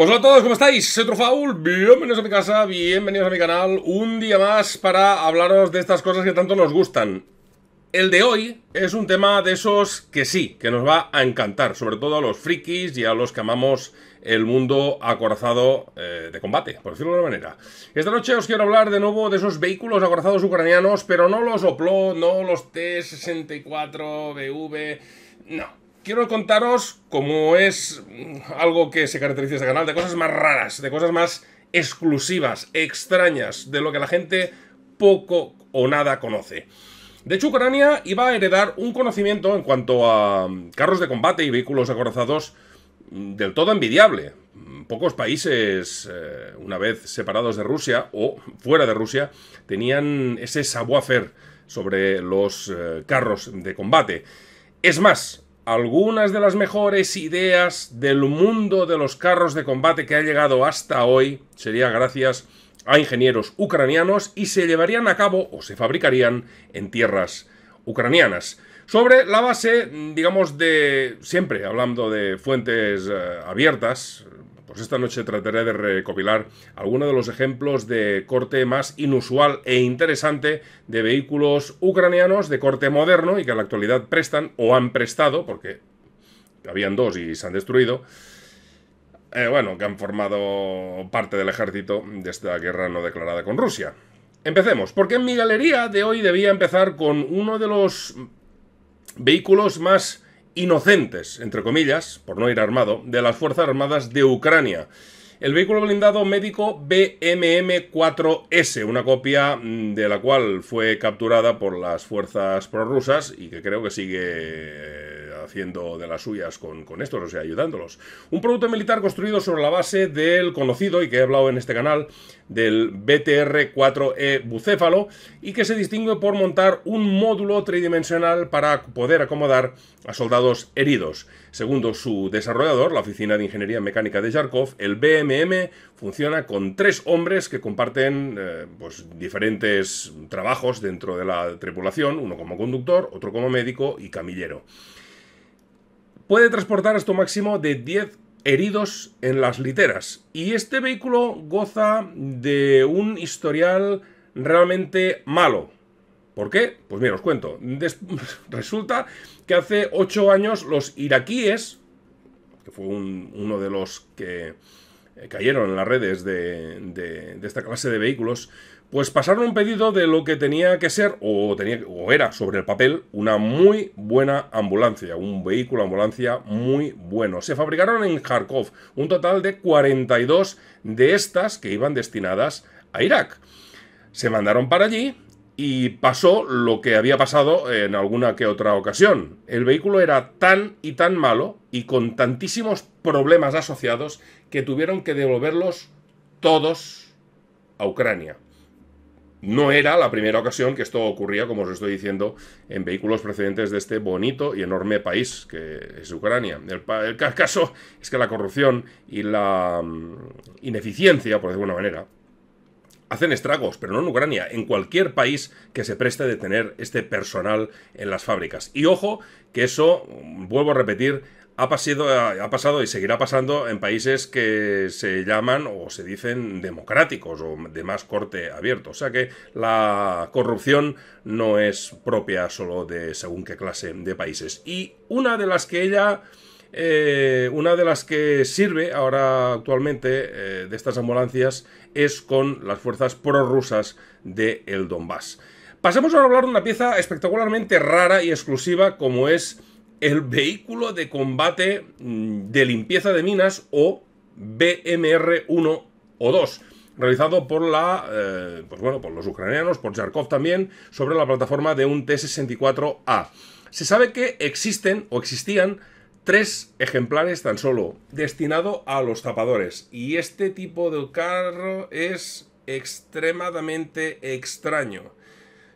Pues hola a todos, ¿cómo estáis? Soy Trofaul, bienvenidos a mi casa, bienvenidos a mi canal, un día más para hablaros de estas cosas que tanto nos gustan. El de hoy es un tema de esos que sí, que nos va a encantar, sobre todo a los frikis y a los que amamos el mundo acorazado eh, de combate, por decirlo de una manera. Esta noche os quiero hablar de nuevo de esos vehículos acorazados ucranianos, pero no los oplo no los T-64, BV, no quiero contaros, como es mm, algo que se caracteriza este canal, de cosas más raras, de cosas más exclusivas, extrañas, de lo que la gente poco o nada conoce. De hecho, Ucrania iba a heredar un conocimiento en cuanto a mm, carros de combate y vehículos acorazados mm, del todo envidiable. Pocos países, eh, una vez separados de Rusia o fuera de Rusia, tenían ese savoir-faire sobre los eh, carros de combate. Es más, algunas de las mejores ideas del mundo de los carros de combate que ha llegado hasta hoy serían gracias a ingenieros ucranianos y se llevarían a cabo o se fabricarían en tierras ucranianas. Sobre la base, digamos, de siempre hablando de fuentes eh, abiertas, pues esta noche trataré de recopilar algunos de los ejemplos de corte más inusual e interesante de vehículos ucranianos de corte moderno y que en la actualidad prestan o han prestado, porque habían dos y se han destruido, eh, bueno, que han formado parte del ejército de esta guerra no declarada con Rusia. Empecemos, porque en mi galería de hoy debía empezar con uno de los vehículos más inocentes, entre comillas, por no ir armado, de las Fuerzas Armadas de Ucrania. El vehículo blindado médico BMM-4S, una copia mm, de la cual fue capturada por las fuerzas prorrusas y que creo que sigue eh, haciendo de las suyas con, estos, o sea, ayudándolos. Un producto militar construido sobre la base del conocido, y que he hablado en este canal, del BTR-4E bucéfalo, y que se distingue por montar un módulo tridimensional para poder acomodar a soldados heridos. Segundo su desarrollador, la Oficina de Ingeniería Mecánica de Yarkov, el BMM funciona con tres hombres que comparten eh, pues, diferentes trabajos dentro de la tripulación, uno como conductor, otro como médico y camillero puede transportar hasta un máximo de 10 heridos en las literas. Y este vehículo goza de un historial realmente malo. ¿Por qué? Pues mira, os cuento. resulta que hace 8 años los iraquíes, que fue uno de los que eh, cayeron en las redes de esta clase de vehículos, pues pasaron un pedido de lo que tenía que ser, o, tenía, era sobre el papel, una muy buena ambulancia, un vehículo ambulancia muy bueno. Se fabricaron en Kharkov un total de 42 de estas que iban destinadas a Irak. Se mandaron para allí y pasó lo que había pasado en alguna que otra ocasión. El vehículo era tan y tan malo y con tantísimos problemas asociados que tuvieron que devolverlos todos a Ucrania. No era la primera ocasión que esto ocurría, como os estoy diciendo, en vehículos procedentes de este bonito y enorme país que es Ucrania. El, el caso es que la corrupción y la mm, ineficiencia, por decirlo de alguna manera, hacen estragos, pero no en Ucrania, en cualquier país que se preste de tener este personal en las fábricas. Y ojo, que eso, mm, vuelvo a repetir, ha, pasado, y seguirá pasando en países que se llaman o se dicen democráticos o de más corte abierto. O sea que la corrupción no es propia solo de según qué clase de países. Y una de las que ella... Eh, una de las que sirve ahora actualmente eh, de estas ambulancias es con las fuerzas prorrusas del el Donbass. Pasemos ahora a hablar de una pieza espectacularmente rara y exclusiva como es el vehículo de combate mm, de limpieza de minas o BMR 1 o 2 realizado por la eh, pues bueno, por los ucranianos, por Zharkov también, sobre la plataforma de un T-64A. Se sabe que existen o existían tres ejemplares tan solo destinado a los tapadores y este tipo de carro es extremadamente extraño.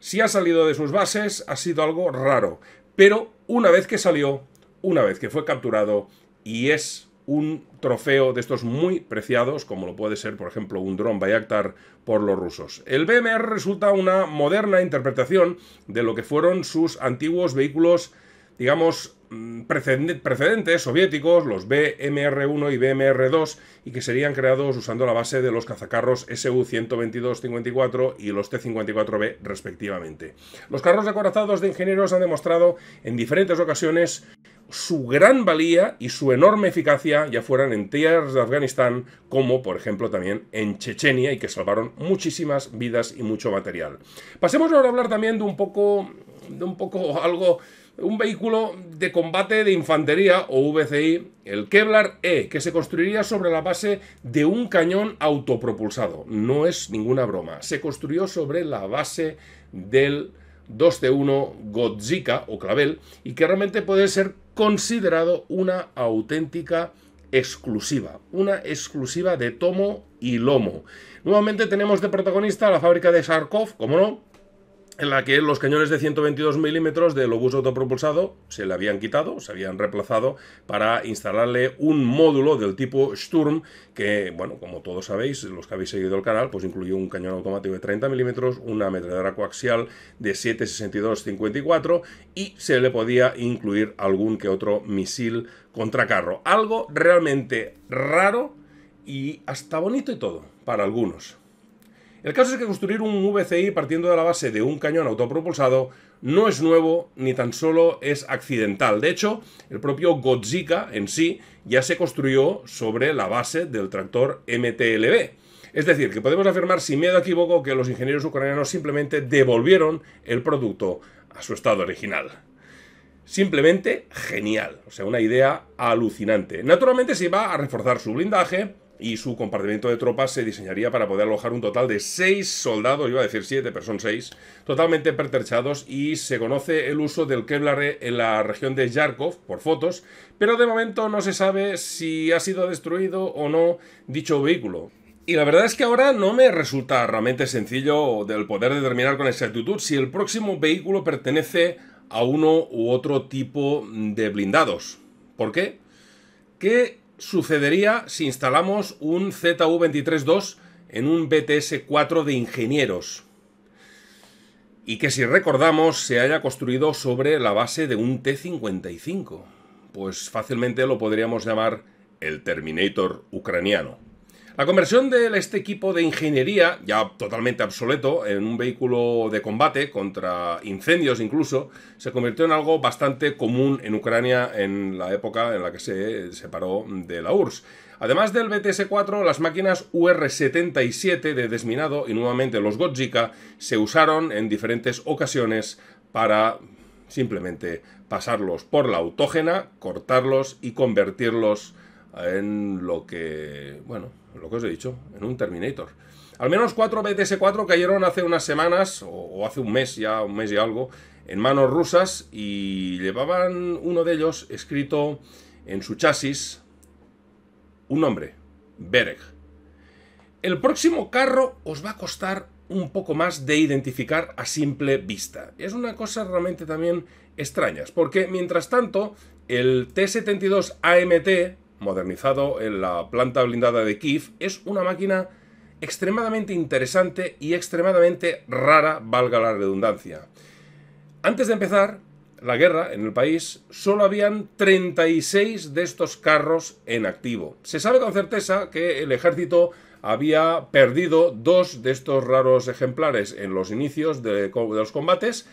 Si ha salido de sus bases ha sido algo raro, pero una vez que salió, una vez que fue capturado, y es un trofeo de estos muy preciados, como lo puede ser, por ejemplo, un dron Bayaktar por los rusos. El BMR resulta una moderna interpretación de lo que fueron sus antiguos vehículos, digamos, Mm, precedentes soviéticos, los BMR-1 y BMR-2, y que serían creados usando la base de los cazacarros SU-122-54 y los T-54B respectivamente. Los carros acorazados de ingenieros han demostrado en diferentes ocasiones su gran valía y su enorme eficacia, ya fueran en tierras de Afganistán, como por ejemplo también en Chechenia, y que salvaron muchísimas vidas y mucho material. Pasemos ahora a hablar también de un poco, de un poco algo un vehículo de combate de infantería o VCI, el Kevlar E, que se construiría sobre la base de un cañón autopropulsado. No es ninguna broma, se construyó sobre la base del 2 t 1 Godzilla o Clavel y que realmente puede ser considerado una auténtica exclusiva, una exclusiva de tomo y lomo. Nuevamente tenemos de protagonista la fábrica de Sarkov, como no, en la que los cañones de 122 milímetros del obús autopropulsado se le habían quitado, se habían reemplazado para instalarle un módulo del tipo Sturm que, bueno, como todos sabéis, los que habéis seguido el canal, pues incluyó un cañón automático de 30 milímetros, una ametralladora coaxial de 7.62-54 y se le podía incluir algún que otro misil contracarro. Algo realmente raro y hasta bonito y todo para algunos. El caso es que construir un VCI partiendo de la base de un cañón autopropulsado no es nuevo ni tan solo es accidental. De hecho, el propio Godzilla en sí ya se construyó sobre la base del tractor MTLB. Es decir, que podemos afirmar sin miedo a equivoco que los ingenieros ucranianos simplemente devolvieron el producto a su estado original. Simplemente genial, o sea, una idea alucinante. Naturalmente se va a reforzar su blindaje, y su compartimiento de tropas se diseñaría para poder alojar un total de 6 soldados, iba a decir 7, pero son 6, totalmente pertrechados, y se conoce el uso del Kevlar en la región de Yarkov por fotos, pero de momento no se sabe si ha sido destruido o no dicho vehículo. Y la verdad es que ahora no me resulta realmente sencillo del poder determinar con exactitud si el próximo vehículo pertenece a uno u otro tipo de blindados. ¿Por qué? ¿Qué sucedería si instalamos un ZU-23-2 en un BTS-4 de ingenieros y que si recordamos se haya construido sobre la base de un T-55, pues fácilmente lo podríamos llamar el Terminator ucraniano. La conversión de este equipo de ingeniería, ya totalmente obsoleto, en un vehículo de combate contra incendios incluso, se convirtió en algo bastante común en Ucrania en la época en la que se separó de la URSS. Además del BTS-4, las máquinas UR-77 de desminado y nuevamente los Godzilla se usaron en diferentes ocasiones para simplemente pasarlos por la autógena, cortarlos y convertirlos en lo que, bueno, lo que os he dicho, en un Terminator. Al menos cuatro BTS-4 cayeron hace unas semanas, o, o, hace un mes ya, un mes y algo, en manos rusas y llevaban uno de ellos escrito en su chasis un nombre, Bereg. El próximo carro os va a costar un poco más de identificar a simple vista. Es una cosa realmente también extraña, porque mientras tanto el T-72 AMT modernizado en la planta blindada de Kiev, es una máquina extremadamente interesante y extremadamente rara, valga la redundancia. Antes de empezar la guerra en el país, solo habían 36 de estos carros en activo. Se sabe con certeza que el ejército había perdido dos de estos raros ejemplares en los inicios de, de los combates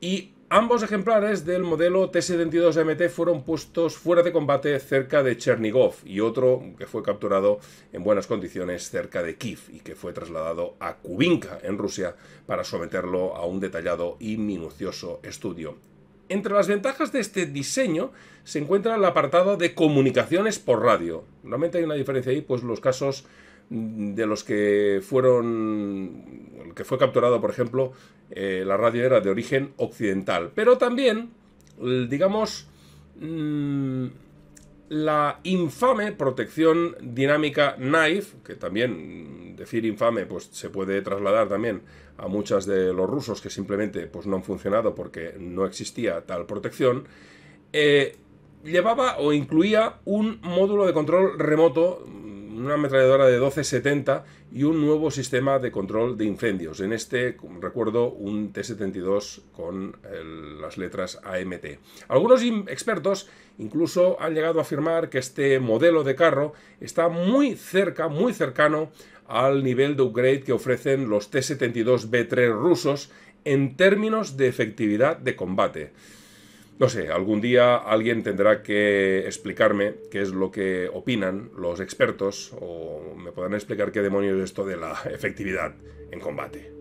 y Ambos ejemplares del modelo t 72 mt fueron puestos fuera de combate cerca de Chernigov y otro que fue capturado en buenas condiciones cerca de Kiev y que fue trasladado a Kubinka en Rusia para someterlo a un detallado y minucioso estudio. Entre las ventajas de este diseño se encuentra el apartado de comunicaciones por radio. Realmente hay una diferencia ahí, pues los casos de los que fueron, el que fue capturado, por ejemplo, eh, la radio era de origen occidental, pero también, digamos, mm, la infame protección dinámica Knife, que también mm, decir infame pues se puede trasladar también a muchas de los rusos que simplemente pues no han funcionado porque no existía tal protección, eh, llevaba o incluía un módulo de control remoto una ametralladora de 1270 y un nuevo sistema de control de incendios. En este, recuerdo, un T-72 con las letras AMT. Algunos expertos incluso han llegado a afirmar que este modelo de carro está muy cerca, muy cercano al nivel de upgrade que ofrecen los T-72B3 rusos en términos de efectividad de combate. No sé, algún día alguien tendrá que explicarme qué es lo que opinan los expertos o me podrán explicar qué demonios es esto de la efectividad en combate.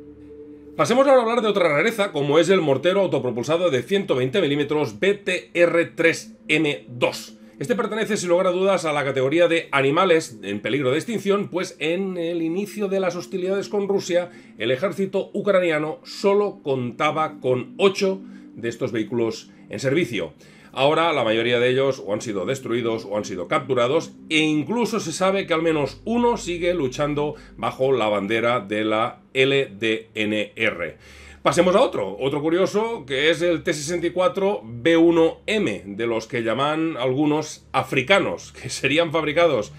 Pasemos ahora a hablar de otra rareza, como es el mortero autopropulsado de 120 mm BTR-3M2. Este pertenece, sin lugar a dudas, a la categoría de animales en peligro de extinción, pues en el inicio de las hostilidades con Rusia, el ejército ucraniano solo contaba con 8 de estos vehículos en servicio. Ahora la mayoría de ellos o han sido destruidos o han sido capturados e incluso se sabe que al menos uno sigue luchando bajo la bandera de la LDNR. Pasemos a otro, otro curioso que es el T-64B1M, de los que llaman algunos africanos, que serían fabricados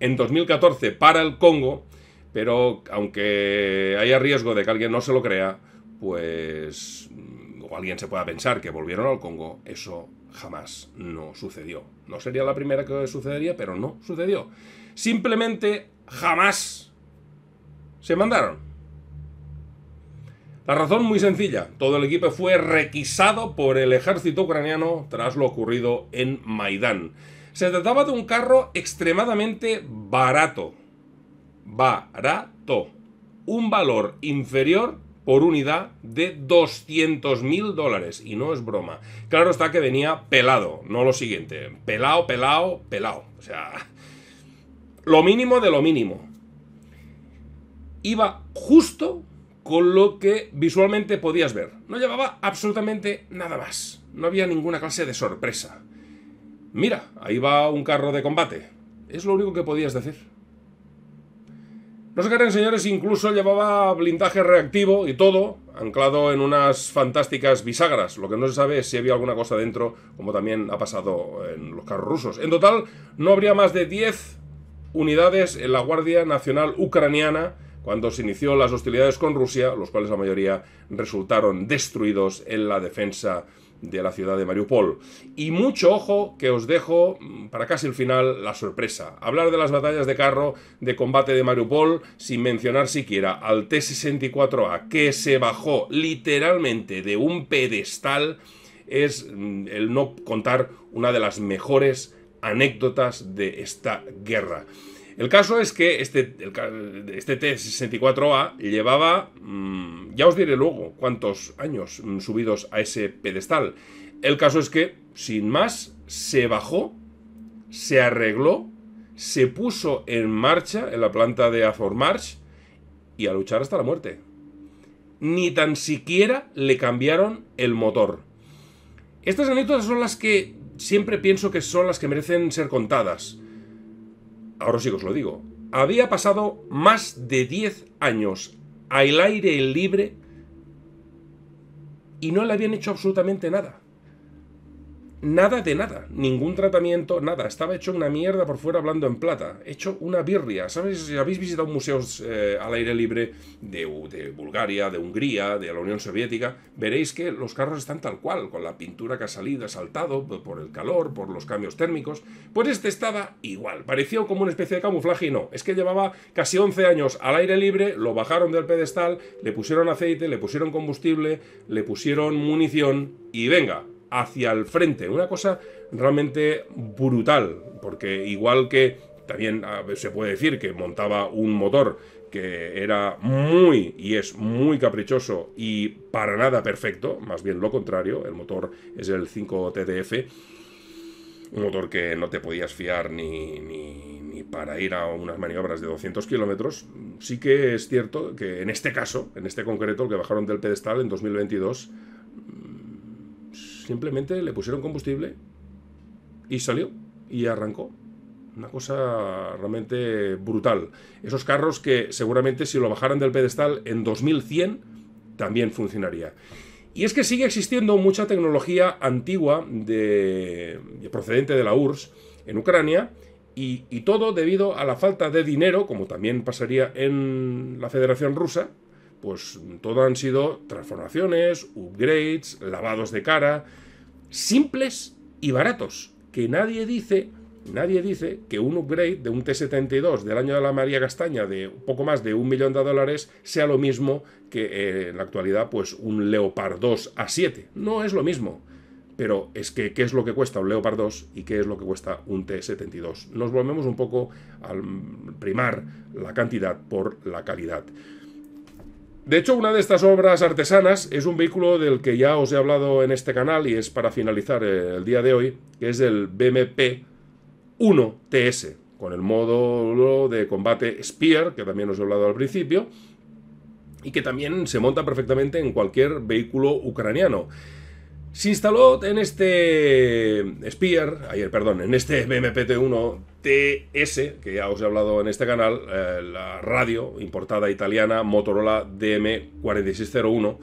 en 2014 para el Congo, pero aunque haya riesgo de que alguien no se lo crea, pues mm, o alguien se pueda pensar que volvieron al Congo, eso jamás no sucedió. No sería la primera que sucedería, pero no sucedió. Simplemente jamás se mandaron. La razón muy sencilla, todo el equipo fue requisado por el ejército ucraniano tras lo ocurrido en Maidán. Se trataba de un carro extremadamente barato. Barato. Un valor inferior por unidad de 200.000 mil dólares. Y no es broma. Claro está que venía pelado, no lo siguiente. Pelado, pelado, pelado. O sea, lo mínimo de lo mínimo. Iba justo con lo que visualmente podías ver. No llevaba absolutamente nada más. No había ninguna clase de sorpresa. Mira, ahí va un carro de combate. Es lo único que podías decir. No se creen, señores, incluso llevaba blindaje reactivo y todo, anclado en unas fantásticas bisagras. Lo que no se sabe es si había alguna cosa dentro, como también ha pasado en los carros rusos. En total, no habría más de 10 unidades en la Guardia Nacional Ucraniana cuando se inició las hostilidades con Rusia, los cuales la mayoría resultaron destruidos en la defensa de la ciudad de Mariupol. Y mucho ojo que os dejo mm, para casi el final la sorpresa. Hablar de las batallas de carro de combate de Mariupol sin mencionar siquiera al T-64A que se bajó literalmente de un pedestal es mm, el no contar una de las mejores anécdotas de esta guerra. El caso es que este, este T-64A llevaba... Mm, ya os diré luego cuántos años mm, subidos a ese pedestal. El caso es que, sin más, se bajó, se arregló, se puso en marcha en la planta de A4March y a luchar hasta la muerte. Ni tan siquiera le cambiaron el motor. Estas anécdotas son las que siempre pienso que son las que merecen ser contadas. Ahora sí que os lo digo. Había pasado más de 10 años al aire libre y no le habían hecho absolutamente nada nada de nada, ningún tratamiento, nada. Estaba hecho una mierda por fuera hablando en plata, hecho una birria. ¿Sabéis? Si habéis visitado museos eh, al aire libre de, Bulgaria, de Hungría, de la Unión Soviética, veréis que los carros están tal cual, con la pintura que ha salido, saltado por el calor, por los cambios térmicos. Pues este estaba igual, parecía como una especie de camuflaje y no. Es que llevaba casi 11 años al aire libre, lo bajaron del pedestal, le pusieron aceite, le pusieron combustible, le pusieron munición y venga, hacia el frente. Una cosa realmente brutal, porque igual que también se puede decir que montaba un motor que era muy y es muy caprichoso y para nada perfecto, más bien lo contrario, el motor es el 5TDF, un motor que no te podías fiar ni, ni, para ir a unas maniobras de 200 kilómetros, sí que es cierto que en este caso, en este concreto, el que bajaron del pedestal en 2022, simplemente le pusieron combustible y salió y arrancó. Una cosa realmente brutal. Esos carros que seguramente si lo bajaran del pedestal en 2100 también funcionaría. Y es que sigue existiendo mucha tecnología antigua de, procedente de la URSS en Ucrania y todo debido a la falta de dinero, como también pasaría en la Federación Rusa, pues todo han sido transformaciones, upgrades, lavados de cara, simples y baratos, que nadie dice, nadie dice que un upgrade de un T-72 del año de la María Castaña de poco más de un millón de dólares sea lo mismo que eh, en la actualidad pues un Leopard 2 a 7. No es lo mismo. Pero es que, ¿qué es lo que cuesta un Leopard 2 y qué es lo que cuesta un T-72? Nos volvemos un poco al primar la cantidad por la calidad. De hecho, una de estas obras artesanas es un vehículo del que ya os he hablado en este canal y es para finalizar eh, el día de hoy, que es el BMP 1TS, con el módulo de combate Spear, que también os he hablado al principio, y que también se monta perfectamente en cualquier vehículo ucraniano. Se instaló en este Spear, ayer, perdón, en este t 1 TS, que ya os he hablado en este canal, eh, la radio importada italiana Motorola DM4601.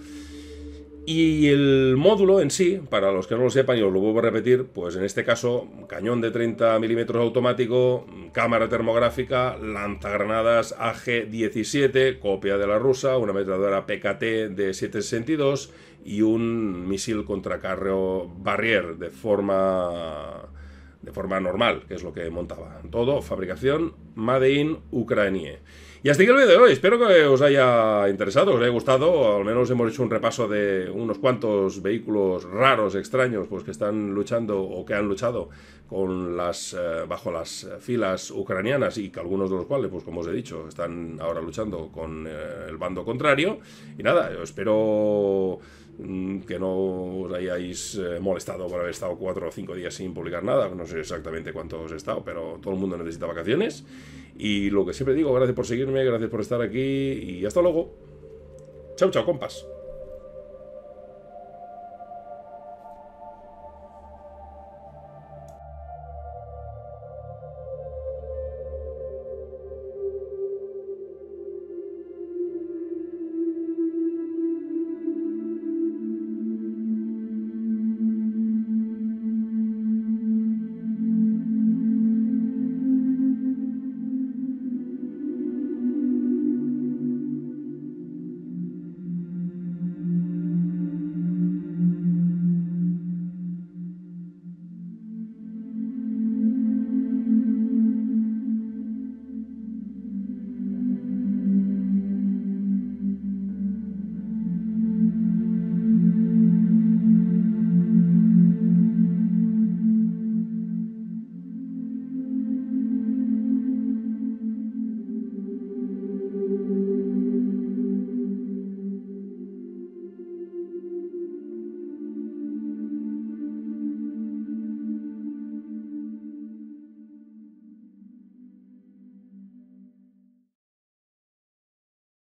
Y el módulo en sí, para los que no lo sepan y os lo vuelvo a repetir, pues en este caso, cañón de 30 milímetros automático, cámara termográfica, lanzagranadas AG-17, copia de la rusa, una ametralladora PKT de 762 y un misil contracarreo Barrier de forma de forma normal, que es lo que montaba. Todo, fabricación, Made in Ucrania. Y hasta aquí el vídeo de hoy, espero que os haya interesado, os haya gustado, al menos hemos hecho un repaso de unos cuantos vehículos raros, extraños, pues que están luchando o que han luchado con las, eh, bajo las filas ucranianas y que algunos de los cuales, pues como os he dicho, están ahora luchando con eh, el bando contrario. Y nada, espero Mm, que no os hayáis eh, molestado por haber estado cuatro o cinco días sin publicar nada, no sé exactamente cuánto os he estado, pero todo el mundo necesita vacaciones. Y lo que siempre digo, gracias por seguirme, gracias por estar aquí y hasta luego. Chao, chao, compas.